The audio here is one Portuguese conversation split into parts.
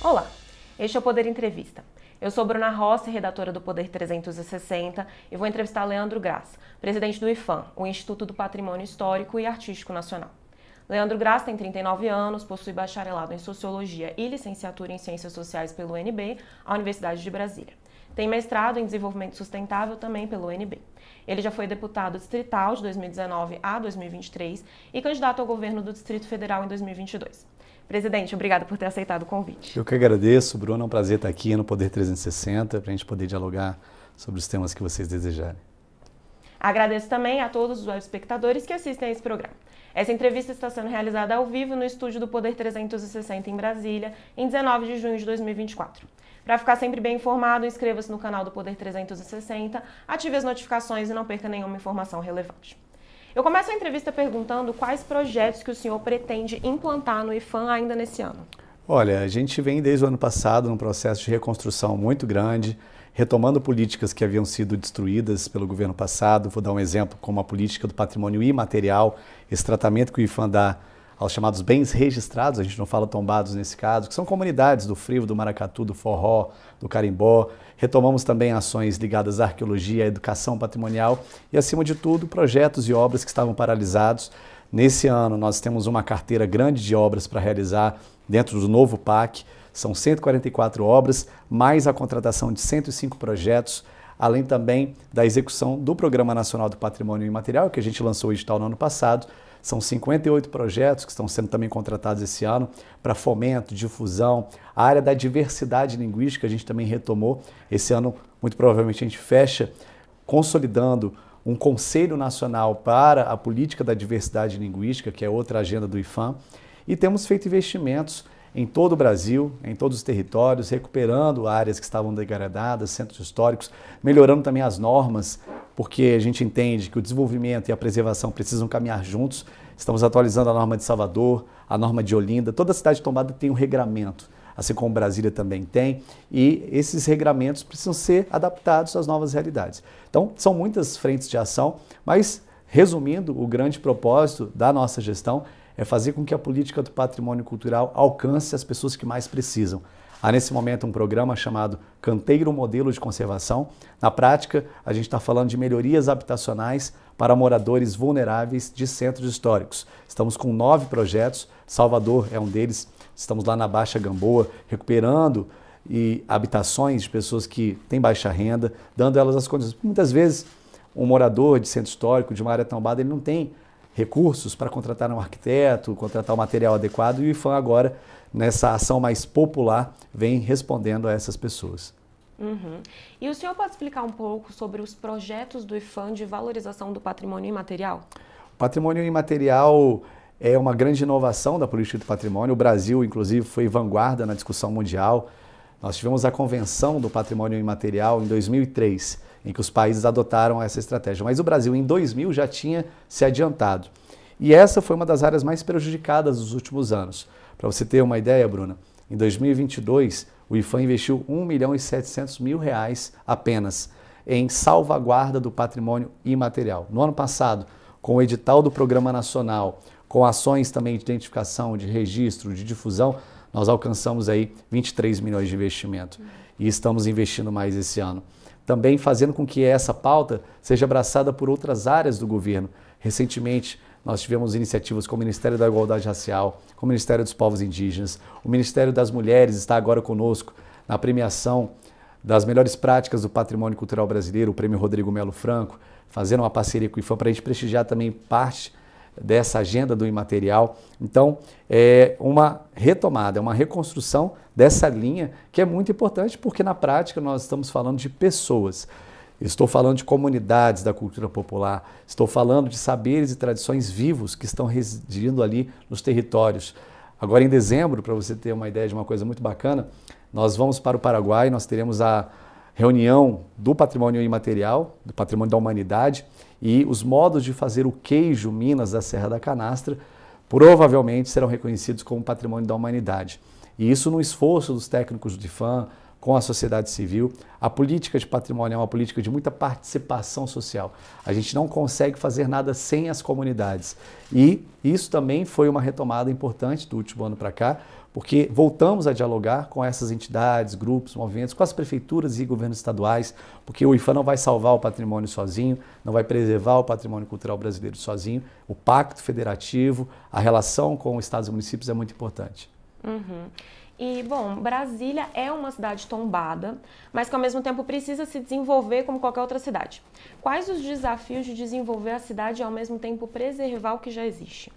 Olá, este é o Poder Entrevista. Eu sou Bruna Rossi, redatora do Poder 360, e vou entrevistar Leandro Graz, presidente do IFAM, o Instituto do Patrimônio Histórico e Artístico Nacional. Leandro Graz tem 39 anos, possui bacharelado em Sociologia e licenciatura em Ciências Sociais pelo UNB, a Universidade de Brasília. Tem mestrado em Desenvolvimento Sustentável também pelo UNB. Ele já foi deputado distrital de 2019 a 2023 e candidato ao governo do Distrito Federal em 2022. Presidente, obrigado por ter aceitado o convite. Eu que agradeço, Bruno. É um prazer estar aqui no Poder 360 para a gente poder dialogar sobre os temas que vocês desejarem. Agradeço também a todos os espectadores que assistem a esse programa. Essa entrevista está sendo realizada ao vivo no estúdio do Poder 360 em Brasília, em 19 de junho de 2024. Para ficar sempre bem informado, inscreva-se no canal do Poder 360, ative as notificações e não perca nenhuma informação relevante. Eu começo a entrevista perguntando quais projetos que o senhor pretende implantar no IFAM ainda nesse ano. Olha, a gente vem desde o ano passado num processo de reconstrução muito grande, retomando políticas que haviam sido destruídas pelo governo passado. Vou dar um exemplo como a política do patrimônio imaterial, esse tratamento que o IFAM dá aos chamados bens registrados, a gente não fala tombados nesse caso, que são comunidades do Frio, do Maracatu, do Forró, do Carimbó. Retomamos também ações ligadas à arqueologia, à educação patrimonial e, acima de tudo, projetos e obras que estavam paralisados. Nesse ano, nós temos uma carteira grande de obras para realizar dentro do novo PAC. São 144 obras, mais a contratação de 105 projetos, além também da execução do Programa Nacional do Patrimônio Imaterial, que a gente lançou o edital no ano passado, são 58 projetos que estão sendo também contratados esse ano para fomento, difusão. A área da diversidade linguística a gente também retomou. Esse ano, muito provavelmente, a gente fecha consolidando um Conselho Nacional para a Política da Diversidade Linguística, que é outra agenda do IFAM. E temos feito investimentos em todo o Brasil, em todos os territórios, recuperando áreas que estavam degradadas, centros históricos, melhorando também as normas porque a gente entende que o desenvolvimento e a preservação precisam caminhar juntos. Estamos atualizando a norma de Salvador, a norma de Olinda. Toda cidade tomada tem um regramento, assim como Brasília também tem, e esses regramentos precisam ser adaptados às novas realidades. Então, são muitas frentes de ação, mas resumindo, o grande propósito da nossa gestão é fazer com que a política do patrimônio cultural alcance as pessoas que mais precisam. Há nesse momento um programa chamado Canteiro Modelo de Conservação. Na prática, a gente está falando de melhorias habitacionais para moradores vulneráveis de centros históricos. Estamos com nove projetos, Salvador é um deles. Estamos lá na Baixa Gamboa, recuperando e habitações de pessoas que têm baixa renda, dando elas as condições. Muitas vezes, um morador de centro histórico, de uma área tombada, ele não tem recursos para contratar um arquiteto, contratar o um material adequado, e o IFAM agora nessa ação mais popular, vem respondendo a essas pessoas. Uhum. E o senhor pode explicar um pouco sobre os projetos do IFAM de valorização do patrimônio imaterial? Patrimônio imaterial é uma grande inovação da política do patrimônio. O Brasil, inclusive, foi vanguarda na discussão mundial. Nós tivemos a Convenção do Patrimônio Imaterial em 2003, em que os países adotaram essa estratégia. Mas o Brasil, em 2000, já tinha se adiantado. E essa foi uma das áreas mais prejudicadas dos últimos anos. Para você ter uma ideia, Bruna, em 2022 o IFAM investiu 1 milhão e 700 mil reais apenas em salvaguarda do patrimônio imaterial. No ano passado, com o edital do Programa Nacional, com ações também de identificação, de registro, de difusão, nós alcançamos aí 23 milhões de investimento e estamos investindo mais esse ano. Também fazendo com que essa pauta seja abraçada por outras áreas do governo. Recentemente, nós tivemos iniciativas com o Ministério da Igualdade Racial, com o Ministério dos Povos Indígenas, o Ministério das Mulheres está agora conosco na premiação das melhores práticas do patrimônio cultural brasileiro, o Prêmio Rodrigo Melo Franco, fazendo uma parceria com o IFAM para a gente prestigiar também parte dessa agenda do imaterial. Então, é uma retomada, é uma reconstrução dessa linha que é muito importante porque na prática nós estamos falando de pessoas. Estou falando de comunidades da cultura popular, estou falando de saberes e tradições vivos que estão residindo ali nos territórios. Agora, em dezembro, para você ter uma ideia de uma coisa muito bacana, nós vamos para o Paraguai, nós teremos a reunião do patrimônio imaterial, do patrimônio da humanidade, e os modos de fazer o queijo Minas da Serra da Canastra provavelmente serão reconhecidos como patrimônio da humanidade. E isso no esforço dos técnicos de fã, com a sociedade civil. A política de patrimônio é uma política de muita participação social. A gente não consegue fazer nada sem as comunidades. E isso também foi uma retomada importante do último ano para cá, porque voltamos a dialogar com essas entidades, grupos, movimentos, com as prefeituras e governos estaduais, porque o IFAM não vai salvar o patrimônio sozinho, não vai preservar o patrimônio cultural brasileiro sozinho. O pacto federativo, a relação com os estados e municípios é muito importante. Uhum. E, bom, Brasília é uma cidade tombada, mas que ao mesmo tempo precisa se desenvolver como qualquer outra cidade. Quais os desafios de desenvolver a cidade e ao mesmo tempo preservar o que já existe?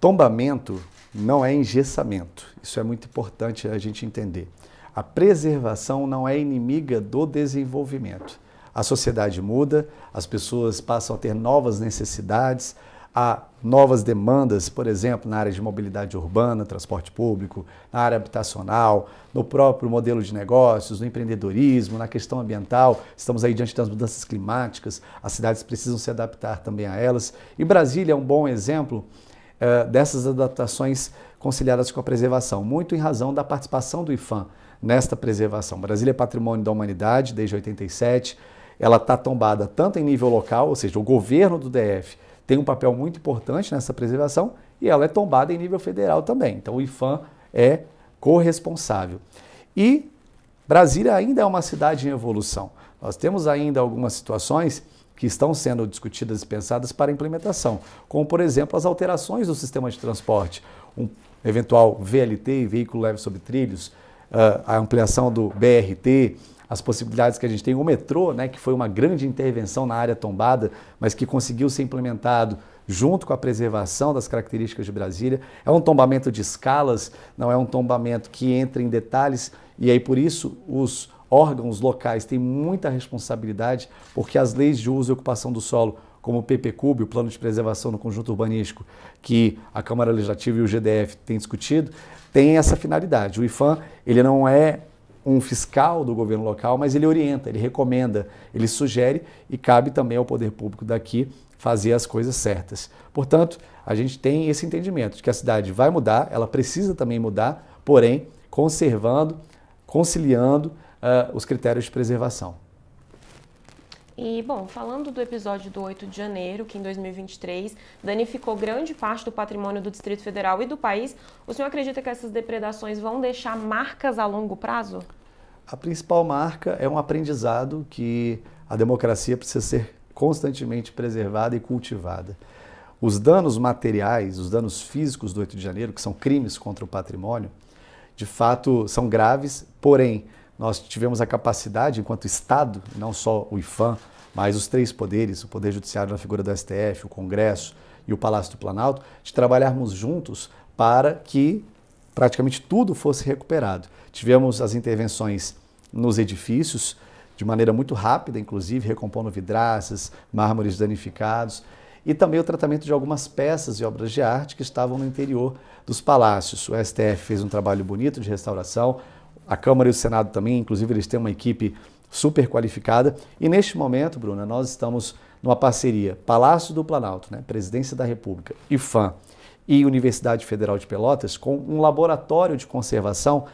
Tombamento não é engessamento. Isso é muito importante a gente entender. A preservação não é inimiga do desenvolvimento. A sociedade muda, as pessoas passam a ter novas necessidades, a novas demandas, por exemplo, na área de mobilidade urbana, transporte público, na área habitacional, no próprio modelo de negócios, no empreendedorismo, na questão ambiental. Estamos aí diante das mudanças climáticas, as cidades precisam se adaptar também a elas. E Brasília é um bom exemplo eh, dessas adaptações conciliadas com a preservação, muito em razão da participação do IFAM nesta preservação. Brasília é patrimônio da humanidade desde 87. Ela está tombada tanto em nível local, ou seja, o governo do DF tem um papel muito importante nessa preservação e ela é tombada em nível federal também. Então o IFAM é corresponsável. E Brasília ainda é uma cidade em evolução. Nós temos ainda algumas situações que estão sendo discutidas e pensadas para implementação, como, por exemplo, as alterações do sistema de transporte, um eventual VLT, veículo leve sobre trilhos, ah, a ampliação do BRT, as possibilidades que a gente tem. O metrô, né, que foi uma grande intervenção na área tombada, mas que conseguiu ser implementado junto com a preservação das características de Brasília. É um tombamento de escalas, não é um tombamento que entra em detalhes, e aí por isso os órgãos locais têm muita responsabilidade, porque as leis de uso e ocupação do solo, como o PPCUB, o Plano de Preservação no Conjunto Urbanístico, que a Câmara Legislativa e o GDF têm discutido, tem essa finalidade. O IFAM, ele não é um fiscal do governo local, mas ele orienta, ele recomenda, ele sugere e cabe também ao poder público daqui fazer as coisas certas. Portanto, a gente tem esse entendimento de que a cidade vai mudar, ela precisa também mudar, porém conservando, conciliando uh, os critérios de preservação. E, bom, falando do episódio do 8 de janeiro, que em 2023 danificou grande parte do patrimônio do Distrito Federal e do país, o senhor acredita que essas depredações vão deixar marcas a longo prazo? A principal marca é um aprendizado que a democracia precisa ser constantemente preservada e cultivada. Os danos materiais, os danos físicos do 8 de janeiro, que são crimes contra o patrimônio, de fato são graves, porém, nós tivemos a capacidade, enquanto Estado, não só o IFAM, mas os três poderes, o Poder Judiciário na figura do STF, o Congresso e o Palácio do Planalto, de trabalharmos juntos para que praticamente tudo fosse recuperado. Tivemos as intervenções nos edifícios, de maneira muito rápida, inclusive, recompondo vidraças, mármores danificados, e também o tratamento de algumas peças e obras de arte que estavam no interior dos palácios. O STF fez um trabalho bonito de restauração, a Câmara e o Senado também, inclusive, eles têm uma equipe super qualificada. E neste momento, Bruna, nós estamos numa parceria Palácio do Planalto, né, Presidência da República, IFAM e Universidade Federal de Pelotas com um laboratório de conservação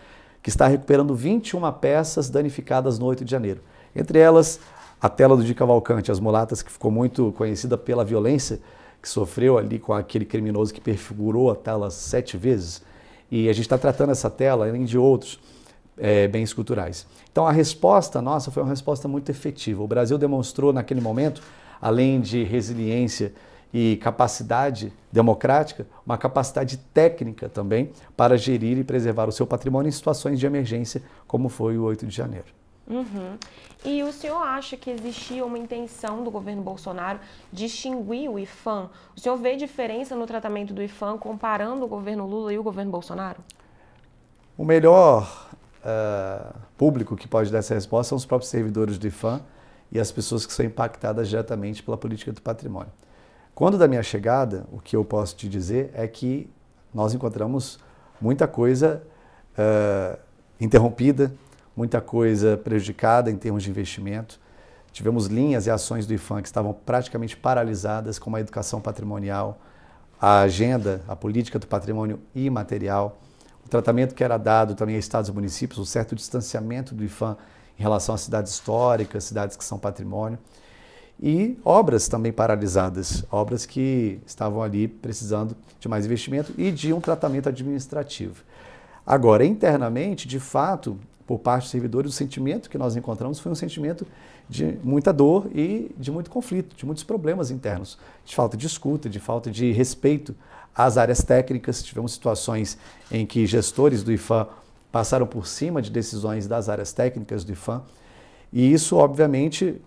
que está recuperando 21 peças danificadas no 8 de janeiro. Entre elas, a tela do Di Cavalcante, as mulatas, que ficou muito conhecida pela violência que sofreu ali com aquele criminoso que perfigurou a tela sete vezes. E a gente está tratando essa tela, além de outros é, bens culturais. Então a resposta nossa foi uma resposta muito efetiva. O Brasil demonstrou naquele momento, além de resiliência e capacidade democrática, uma capacidade técnica também para gerir e preservar o seu patrimônio em situações de emergência, como foi o 8 de janeiro. Uhum. E o senhor acha que existia uma intenção do governo Bolsonaro de extinguir o IFAM? O senhor vê diferença no tratamento do IFAM comparando o governo Lula e o governo Bolsonaro? O melhor uh, público que pode dar essa resposta são os próprios servidores do IFAM e as pessoas que são impactadas diretamente pela política do patrimônio. Quando da minha chegada, o que eu posso te dizer é que nós encontramos muita coisa uh, interrompida, muita coisa prejudicada em termos de investimento. Tivemos linhas e ações do IFAM que estavam praticamente paralisadas, como a educação patrimonial, a agenda, a política do patrimônio imaterial, o tratamento que era dado também a estados e municípios, um certo distanciamento do IFAM em relação a cidades históricas, cidades que são patrimônio, e obras também paralisadas, obras que estavam ali precisando de mais investimento e de um tratamento administrativo. Agora, internamente, de fato, por parte dos servidores, o sentimento que nós encontramos foi um sentimento de muita dor e de muito conflito, de muitos problemas internos, de falta de escuta, de falta de respeito as áreas técnicas, tivemos situações em que gestores do IFAM passaram por cima de decisões das áreas técnicas do IFAM, e isso, obviamente,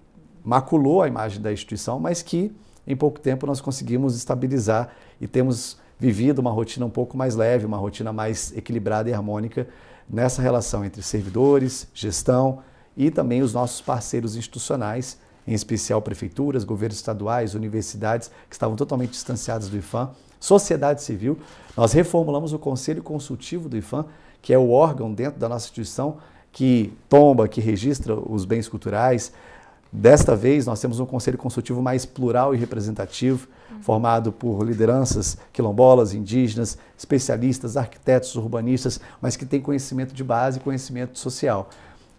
maculou a imagem da instituição, mas que em pouco tempo nós conseguimos estabilizar e temos vivido uma rotina um pouco mais leve, uma rotina mais equilibrada e harmônica nessa relação entre servidores, gestão e também os nossos parceiros institucionais, em especial prefeituras, governos estaduais, universidades, que estavam totalmente distanciadas do IFAM sociedade civil. Nós reformulamos o Conselho Consultivo do IFAM, que é o órgão dentro da nossa instituição que tomba, que registra os bens culturais. Desta vez, nós temos um conselho consultivo mais plural e representativo, formado por lideranças quilombolas, indígenas, especialistas, arquitetos, urbanistas, mas que tem conhecimento de base e conhecimento social.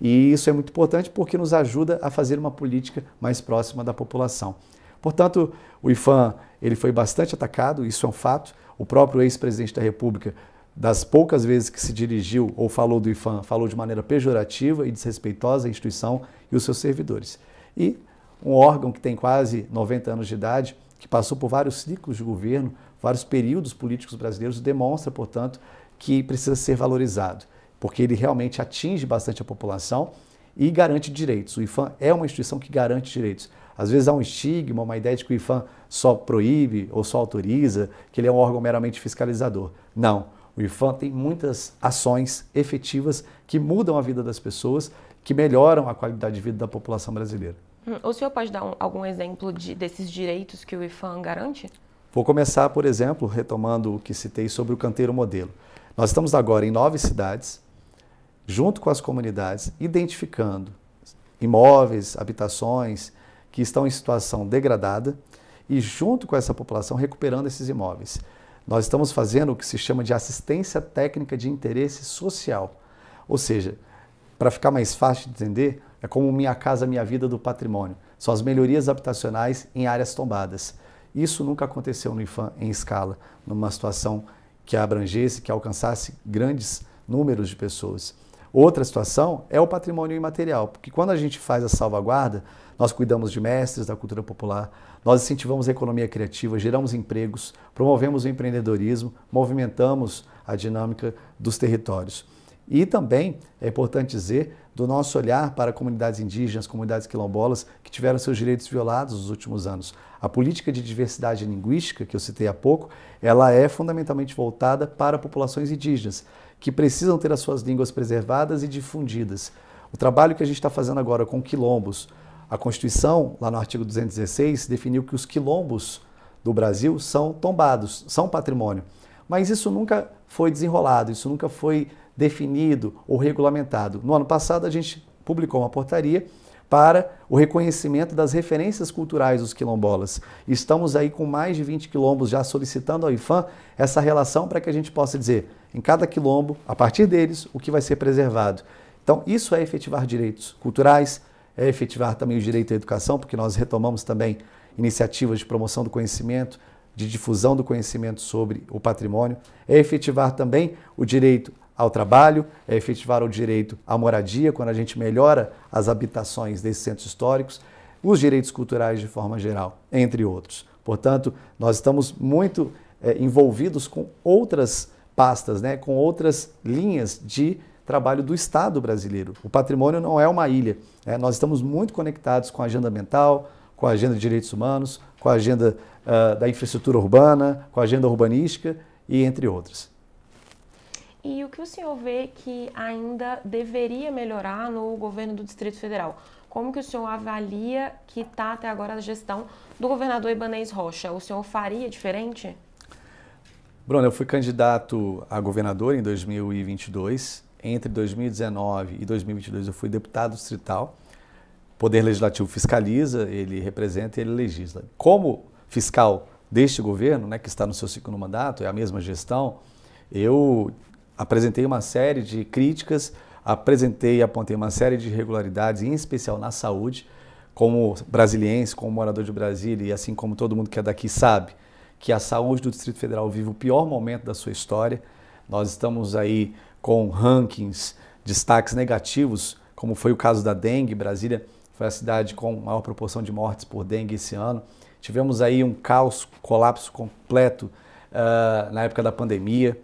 E isso é muito importante porque nos ajuda a fazer uma política mais próxima da população. Portanto, o IFAM ele foi bastante atacado, isso é um fato. O próprio ex-presidente da República, das poucas vezes que se dirigiu ou falou do IFAM, falou de maneira pejorativa e desrespeitosa à instituição e os seus servidores. E um órgão que tem quase 90 anos de idade, que passou por vários ciclos de governo, vários períodos políticos brasileiros, demonstra, portanto, que precisa ser valorizado, porque ele realmente atinge bastante a população e garante direitos. O IFAM é uma instituição que garante direitos. Às vezes há um estigma, uma ideia de que o IFAM só proíbe ou só autoriza, que ele é um órgão meramente fiscalizador. Não. O IFAM tem muitas ações efetivas que mudam a vida das pessoas, que melhoram a qualidade de vida da população brasileira. Hum, o senhor pode dar um, algum exemplo de, desses direitos que o IFAM garante? Vou começar, por exemplo, retomando o que citei sobre o canteiro modelo. Nós estamos agora em nove cidades, junto com as comunidades, identificando imóveis, habitações, que estão em situação degradada e, junto com essa população, recuperando esses imóveis. Nós estamos fazendo o que se chama de assistência técnica de interesse social. Ou seja, para ficar mais fácil de entender, é como Minha Casa Minha Vida do patrimônio. São as melhorias habitacionais em áreas tombadas. Isso nunca aconteceu no IFAM em escala, numa situação que abrangesse, que alcançasse grandes números de pessoas. Outra situação é o patrimônio imaterial, porque quando a gente faz a salvaguarda, nós cuidamos de mestres da cultura popular, nós incentivamos a economia criativa, geramos empregos, promovemos o empreendedorismo, movimentamos a dinâmica dos territórios. E também é importante dizer do nosso olhar para comunidades indígenas, comunidades quilombolas que tiveram seus direitos violados nos últimos anos. A política de diversidade linguística que eu citei há pouco, ela é fundamentalmente voltada para populações indígenas que precisam ter as suas línguas preservadas e difundidas. O trabalho que a gente está fazendo agora com quilombos, a Constituição, lá no artigo 216, definiu que os quilombos do Brasil são tombados, são patrimônio. Mas isso nunca foi desenrolado, isso nunca foi definido ou regulamentado. No ano passado, a gente publicou uma portaria para o reconhecimento das referências culturais dos quilombolas. Estamos aí com mais de 20 quilombos já solicitando ao IFAM essa relação para que a gente possa dizer, em cada quilombo, a partir deles, o que vai ser preservado. Então, isso é efetivar direitos culturais, é efetivar também o direito à educação, porque nós retomamos também iniciativas de promoção do conhecimento, de difusão do conhecimento sobre o patrimônio, é efetivar também o direito ao trabalho, é efetivar o direito à moradia, quando a gente melhora as habitações desses centros históricos, os direitos culturais de forma geral, entre outros. Portanto, nós estamos muito é, envolvidos com outras pastas, né, com outras linhas de trabalho do Estado brasileiro. O patrimônio não é uma ilha. Né? Nós estamos muito conectados com a agenda ambiental, com a agenda de direitos humanos, com a agenda uh, da infraestrutura urbana, com a agenda urbanística e entre outras. E o que o senhor vê que ainda deveria melhorar no governo do Distrito Federal? Como que o senhor avalia que está até agora a gestão do governador Ibanez Rocha? O senhor faria diferente? Bruno, eu fui candidato a governador em 2022 entre 2019 e 2022 eu fui deputado distrital. O Poder Legislativo fiscaliza, ele representa e ele legisla. Como fiscal deste governo, né, que está no seu segundo mandato, é a mesma gestão, eu apresentei uma série de críticas, apresentei e apontei uma série de irregularidades, em especial na saúde, como brasiliense, como morador de Brasília e assim como todo mundo que é daqui sabe, que a saúde do Distrito Federal vive o pior momento da sua história. Nós estamos aí com rankings, destaques negativos, como foi o caso da dengue. Brasília foi a cidade com maior proporção de mortes por dengue esse ano. Tivemos aí um caos, colapso completo uh, na época da pandemia.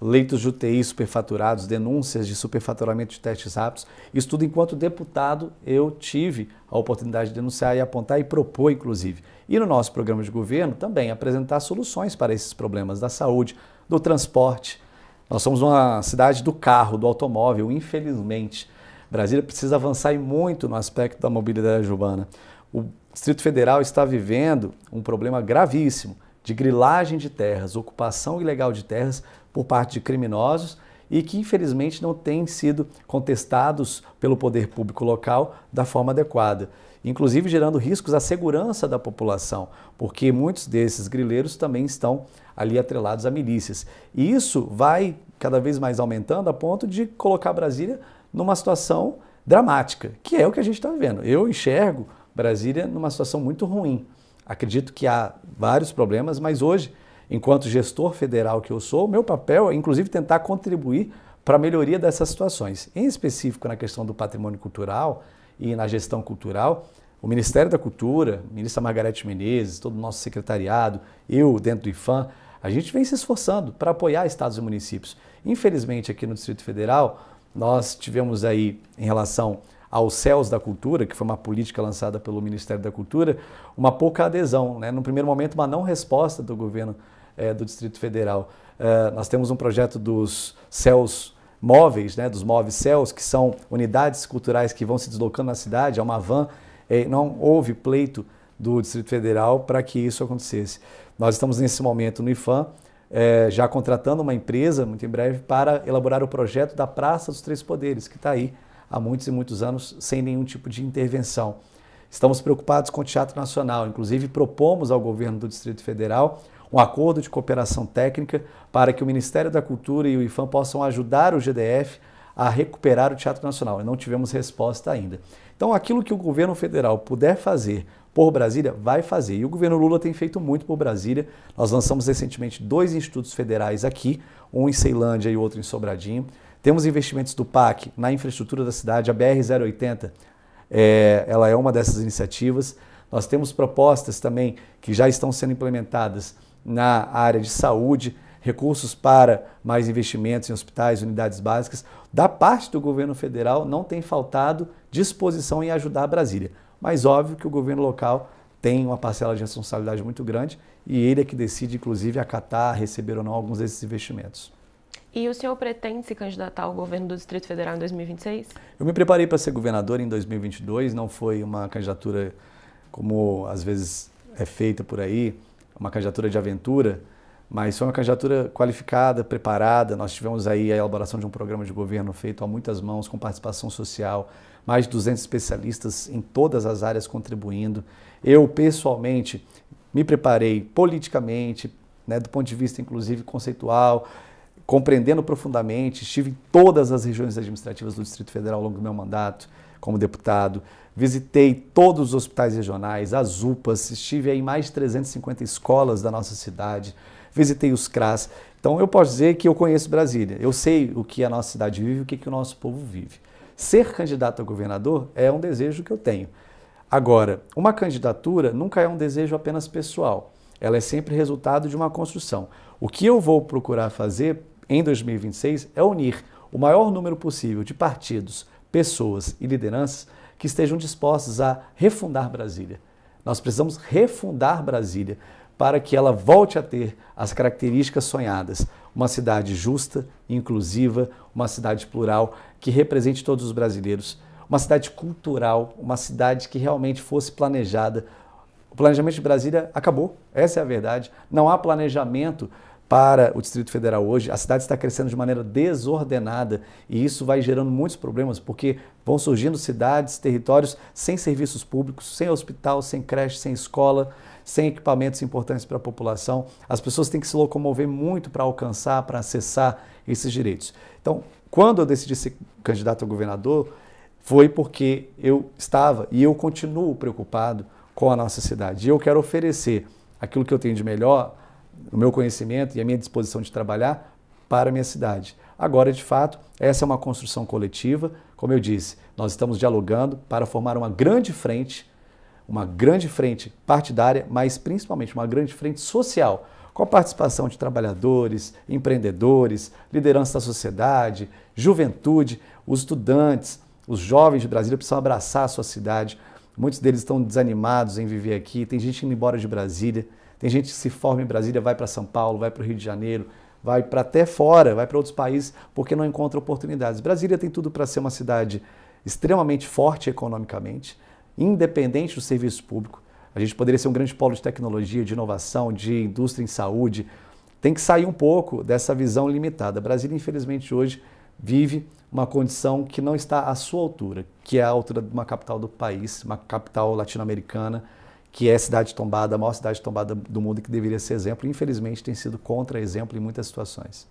Leitos de UTI superfaturados, denúncias de superfaturamento de testes rápidos. Isso tudo enquanto deputado eu tive a oportunidade de denunciar e apontar e propor, inclusive. E no nosso programa de governo também apresentar soluções para esses problemas da saúde, do transporte, nós somos uma cidade do carro, do automóvel, infelizmente. Brasília precisa avançar e muito no aspecto da mobilidade urbana. O Distrito Federal está vivendo um problema gravíssimo de grilagem de terras, ocupação ilegal de terras por parte de criminosos e que infelizmente não têm sido contestados pelo poder público local da forma adequada, inclusive gerando riscos à segurança da população, porque muitos desses grileiros também estão ali atrelados a milícias. E isso vai cada vez mais aumentando a ponto de colocar Brasília numa situação dramática, que é o que a gente está vendo. Eu enxergo Brasília numa situação muito ruim. Acredito que há vários problemas, mas hoje enquanto gestor federal que eu sou, meu papel é inclusive tentar contribuir para a melhoria dessas situações. Em específico na questão do patrimônio cultural e na gestão cultural, o Ministério da Cultura, ministra Margarete Menezes, todo o nosso secretariado, eu dentro do IFAM, a gente vem se esforçando para apoiar estados e municípios. Infelizmente, aqui no Distrito Federal, nós tivemos aí, em relação aos céus da cultura, que foi uma política lançada pelo Ministério da Cultura, uma pouca adesão. Né? No primeiro momento, uma não resposta do governo é, do Distrito Federal. É, nós temos um projeto dos céus móveis, né, dos móveis céus, que são unidades culturais que vão se deslocando na cidade, é uma van. É, não houve pleito do Distrito Federal para que isso acontecesse. Nós estamos nesse momento no IFAM, é, já contratando uma empresa, muito em breve, para elaborar o projeto da Praça dos Três Poderes, que está aí há muitos e muitos anos sem nenhum tipo de intervenção. Estamos preocupados com o Teatro Nacional, inclusive propomos ao governo do Distrito Federal um acordo de cooperação técnica para que o Ministério da Cultura e o IFAM possam ajudar o GDF a recuperar o Teatro Nacional. E não tivemos resposta ainda. Então, aquilo que o governo federal puder fazer por Brasília, vai fazer. E o governo Lula tem feito muito por Brasília. Nós lançamos recentemente dois institutos federais aqui, um em Ceilândia e outro em Sobradinho. Temos investimentos do PAC na infraestrutura da cidade, a BR-080, é, ela é uma dessas iniciativas. Nós temos propostas também que já estão sendo implementadas na área de saúde, recursos para mais investimentos em hospitais, unidades básicas. Da parte do governo federal, não tem faltado disposição em ajudar a Brasília. Mas óbvio que o governo local tem uma parcela de responsabilidade muito grande e ele é que decide, inclusive, acatar, receber ou não alguns desses investimentos. E o senhor pretende se candidatar ao governo do Distrito Federal em 2026? Eu me preparei para ser governador em 2022, não foi uma candidatura como às vezes é feita por aí, uma candidatura de aventura, mas foi uma candidatura qualificada, preparada. Nós tivemos aí a elaboração de um programa de governo feito a muitas mãos, com participação social, mais de 200 especialistas em todas as áreas contribuindo. Eu, pessoalmente, me preparei politicamente, né, do ponto de vista, inclusive, conceitual, compreendendo profundamente. Estive em todas as regiões administrativas do Distrito Federal ao longo do meu mandato como deputado visitei todos os hospitais regionais, as UPAs, estive em mais de 350 escolas da nossa cidade, visitei os CRAS. Então eu posso dizer que eu conheço Brasília, eu sei o que a nossa cidade vive, o que, que o nosso povo vive. Ser candidato a governador é um desejo que eu tenho. Agora, uma candidatura nunca é um desejo apenas pessoal, ela é sempre resultado de uma construção. O que eu vou procurar fazer em 2026 é unir o maior número possível de partidos, pessoas e lideranças que estejam dispostos a refundar Brasília. Nós precisamos refundar Brasília para que ela volte a ter as características sonhadas. Uma cidade justa, inclusiva, uma cidade plural, que represente todos os brasileiros. Uma cidade cultural, uma cidade que realmente fosse planejada. O planejamento de Brasília acabou, essa é a verdade. Não há planejamento para o Distrito Federal hoje, a cidade está crescendo de maneira desordenada e isso vai gerando muitos problemas, porque vão surgindo cidades, territórios sem serviços públicos, sem hospital, sem creche, sem escola, sem equipamentos importantes para a população. As pessoas têm que se locomover muito para alcançar, para acessar esses direitos. Então, quando eu decidi ser candidato a governador, foi porque eu estava e eu continuo preocupado com a nossa cidade. E eu quero oferecer aquilo que eu tenho de melhor o meu conhecimento e a minha disposição de trabalhar para a minha cidade. Agora, de fato, essa é uma construção coletiva. Como eu disse, nós estamos dialogando para formar uma grande frente, uma grande frente partidária, mas principalmente uma grande frente social, com a participação de trabalhadores, empreendedores, liderança da sociedade, juventude, os estudantes, os jovens de Brasília precisam abraçar a sua cidade. Muitos deles estão desanimados em viver aqui, tem gente indo embora de Brasília. Tem gente que se forma em Brasília, vai para São Paulo, vai para o Rio de Janeiro, vai para até fora, vai para outros países, porque não encontra oportunidades. Brasília tem tudo para ser uma cidade extremamente forte economicamente, independente do serviço público. A gente poderia ser um grande polo de tecnologia, de inovação, de indústria em saúde. Tem que sair um pouco dessa visão limitada. Brasília, infelizmente, hoje vive uma condição que não está à sua altura, que é a altura de uma capital do país, uma capital latino-americana, que é a cidade tombada, a maior cidade tombada do mundo, que deveria ser exemplo, e infelizmente tem sido contra-exemplo em muitas situações.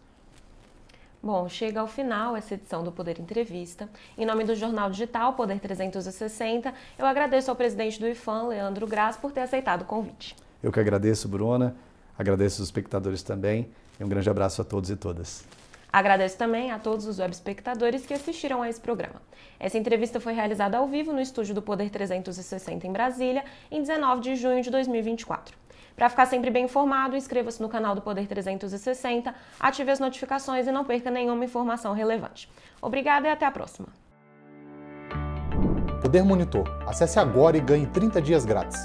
Bom, chega ao final essa edição do Poder Entrevista. Em nome do Jornal Digital Poder 360, eu agradeço ao presidente do IFAM, Leandro Graz, por ter aceitado o convite. Eu que agradeço, Bruna. Agradeço os espectadores também. E um grande abraço a todos e todas. Agradeço também a todos os web espectadores que assistiram a esse programa. Essa entrevista foi realizada ao vivo no estúdio do Poder 360 em Brasília, em 19 de junho de 2024. Para ficar sempre bem informado, inscreva-se no canal do Poder 360, ative as notificações e não perca nenhuma informação relevante. Obrigada e até a próxima. Poder Monitor. Acesse agora e ganhe 30 dias grátis.